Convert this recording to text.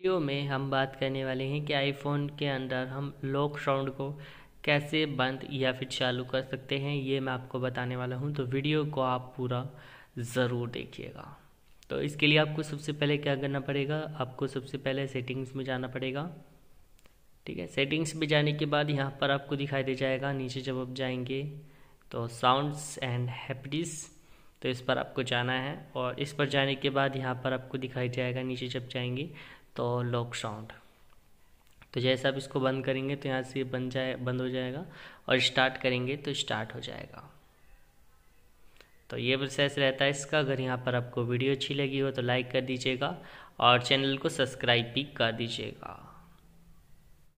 video में हम बात करने वाले हैं कि आईफोन के अंदर हम लॉक साउंड को कैसे बंद या फिर चालू कर सकते हैं ये मैं आपको बताने वाला हूँ तो वीडियो को आप पूरा ज़रूर देखिएगा तो इसके लिए आपको सबसे पहले क्या करना पड़ेगा आपको सबसे पहले सेटिंग्स में जाना पड़ेगा ठीक है सेटिंग्स में जाने के बाद यहाँ पर आपको दिखाई दे जाएगा नीचे जब आप जाएंगे तो साउंड्स एंड हैपडिस तो इस पर आपको जाना है और इस पर जाने के बाद यहाँ पर आपको दिखाई जाएगा नीचे जब जाएंगे तो लॉक साउंड तो जैसे आप इसको बंद करेंगे तो यहाँ से बन जाए बंद हो जाएगा और स्टार्ट करेंगे तो स्टार्ट हो जाएगा तो ये प्रोसेस रहता है इसका अगर यहाँ पर आपको वीडियो अच्छी लगी हो तो लाइक कर दीजिएगा और चैनल को सब्सक्राइब भी कर दीजिएगा